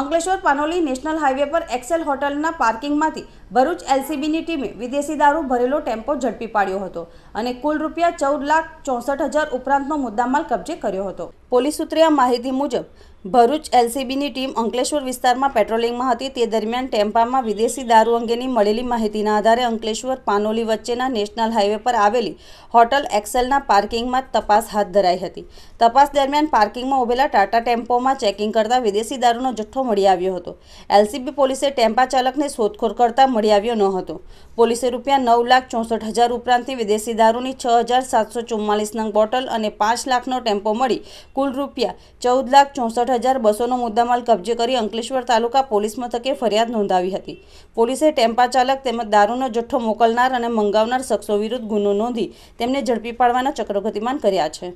Ankleshwar Panoli national highway પર Excel હોટલના પાર્કિંગમાંથી ભરૂચ એલસીબીની ટીમે વિદેશી દારૂ ભરેલો ટેમ્પો ઝડપી પાડ્યો હતો અને કુલ રૂપિયા ચૌદ લાખ ચોસઠ હજાર ઉપરાંતનો મુદ્દામાલ કબજે કર્યો હતો પોલીસ સૂત્રે આ માહિતી મુજબ ભરૂચ એલસીબીની ટીમ અંકલેશ્વર વિસ્તારમાં પેટ્રોલિંગમાં હતી તે દરમિયાન ટેમ્પામાં વિદેશી દારૂ અંગેની મળેલી માહિતીના આધારે અંકલેશ્વર પાનોલી વચ્ચેના નેશનલ હાઇવે પર આવેલી હોટલ એક્સેલના પાર્કિંગમાં તપાસ હાથ ધરાઈ હતી તપાસ દરમિયાન પાર્કિંગમાં ઉભેલા ટાટા ટેમ્પોમાં ચેકિંગ કરતા વિદેશી દારૂનો જથ્થો મળી આવ્યો હતો એલસીબી પોલીસે ટેમ્પા ચાલકને શોધખોળ કરતા મળી આવ્યો ન હતો પોલીસે રૂપિયા નવ લાખ ચોસઠ હજાર ઉપરાંતથી વિદેશી દારૂની છ હજાર સાતસો ચુમ્માલીસ નંગ બોટલ અને પાંચ લાખનો ટેમ્પો મળી કુલ રૂપિયા ચૌદ લાખ ચોસઠ છાસઠ હજાર બસોનો મુદ્દામાલ કબજે કરી અંકલેશ્વર તાલુકા પોલીસ મથકે ફરિયાદ નોંધાવી હતી પોલીસે ટેમ્પા ચાલક તેમજ દારૂનો જથ્થો મોકલનાર અને મંગાવનાર શખ્સો વિરુદ્ધ ગુનો નોંધી તેમને ઝડપી પાડવાના ચક્રો કર્યા છે